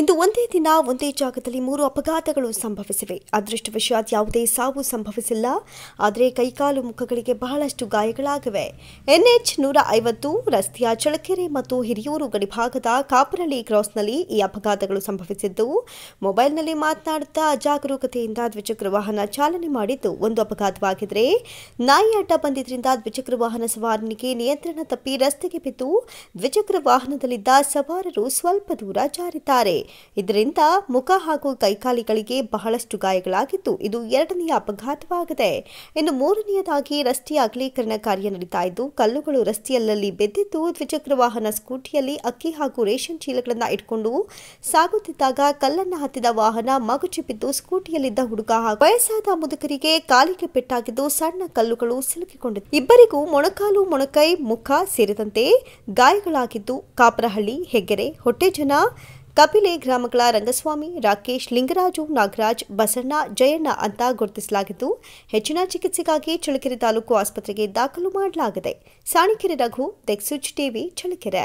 ಇಂದು ಒಂದೇ ದಿನ ಒಂದೇ ಜಾಗದಲ್ಲಿ ಮೂರು ಅಪಘಾತಗಳು ಸಂಭವಿಸಿವೆ ಅದೃಷ್ಟವಶಾತ್ ಯಾವುದೇ ಸಾವು ಸಂಭವಿಸಿಲ್ಲ ಆದರೆ ಕೈಕಾಲು ಮುಖಗಳಿಗೆ ಬಹಳಷ್ಟು ಗಾಯಗಳಾಗಿವೆ ಎನ್ಎಚ್ ನೂರ ಐವತ್ತು ರಸ್ತೆಯ ಚಳಕೆರೆ ಮತ್ತು ಹಿರಿಯೂರು ಗಡಿಭಾಗದ ಕಾಪರಳ್ಳಿ ಕ್ರಾಸ್ನಲ್ಲಿ ಈ ಅಪಘಾತಗಳು ಸಂಭವಿಸಿದ್ದು ಮೊಬೈಲ್ನಲ್ಲಿ ಮಾತನಾಡುತ್ತಾ ಅಜಾಗರೂಕತೆಯಿಂದ ದ್ವಿಚಕ್ರ ವಾಹನ ಚಾಲನೆ ಮಾಡಿದ್ದು ಒಂದು ಅಪಘಾತವಾಗಿದ್ದರೆ ನಾಯಿ ಅಡ್ಡ ಬಂದಿದ್ದರಿಂದ ದ್ವಿಚಕ್ರ ವಾಹನ ಸವಾರನಿಗೆ ನಿಯಂತ್ರಣ ತಪ್ಪಿ ರಸ್ತೆಗೆ ಬಿದ್ದು ದ್ವಿಚಕ್ರ ವಾಹನದಲ್ಲಿದ್ದ ಸವಾರರು ಸ್ವಲ್ಪ ದೂರ ಜಾರಿದ್ದಾರೆ ಇದರಿಂದ ಮುಖ ಹಾಗೂ ಕೈಕಾಲಿಗಳಿಗೆ ಬಹಳಷ್ಟು ಗಾಯಗಳಾಗಿದ್ದು ಇದು ಎರಡನೆಯ ಅಪಘಾತವಾಗಿದೆ ಇನ್ನು ಮೂರನೆಯದಾಗಿ ರಸ್ತೆಯ ಅಗಲೀಕರಣ ಕಾರ್ಯ ನಡೀತಾ ಇದ್ದು ಕಲ್ಲುಗಳು ರಸ್ತೆಯಲ್ಲಿ ಬಿದ್ದಿದ್ದು ದ್ವಿಚಕ್ರ ವಾಹನ ಸ್ಕೂಟಿಯಲ್ಲಿ ಅಕ್ಕಿ ಹಾಗೂ ರೇಷನ್ ಚೀಲಗಳನ್ನು ಇಟ್ಕೊಂಡು ಸಾಗುತ್ತಿದ್ದಾಗ ಕಲ್ಲನ್ನು ಹತ್ತಿದ ವಾಹನ ಮಗುಚಿ ಬಿದ್ದು ಸ್ಕೂಟಿಯಲ್ಲಿದ್ದ ಹುಡುಗ ಹಾಗೂ ವಯಸ್ಸಾದ ಮುದುಕರಿಗೆ ಕಾಲಿಗೆ ಪೆಟ್ಟಾಗಿದ್ದು ಸಣ್ಣ ಕಲ್ಲುಗಳು ಸಿಲುಕಿಕೊಂಡಿತ್ತು ಇಬ್ಬರಿಗೂ ಮೊಣಕಾಲು ಮೊಣಕೈ ಮುಖ ಸೇರಿದಂತೆ ಗಾಯಗಳಾಗಿದ್ದು ಕಾಪರಹಳ್ಳಿ ಹೆಗ್ಗೆರೆ ಹೊಟ್ಟೆಜನ ಕಪಿಲೆ ಗ್ರಾಮಗಳ ರಂಗಸ್ವಾಮಿ ರಾಕೇಶ್ ಲಿಂಗರಾಜು ನಾಗರಾಜ್ ಬಸಣ್ಣ ಜಯಣ್ಣ ಅಂತ ಗುರುತಿಸಲಾಗಿದ್ದು ಹೆಚ್ಚಿನ ಚಿಕಿತ್ಸೆಗಾಗಿ ಚಳಕೆರೆ ತಾಲೂಕು ಆಸ್ಪತ್ರೆಗೆ ದಾಖಲು ಮಾಡಲಾಗಿದೆ ಸಾಣಿಕೆರೆ ರಘು ದೆಕ್ಸುಚ್ ಟಿವಿ ಚಳ್ಳಕೆರೆ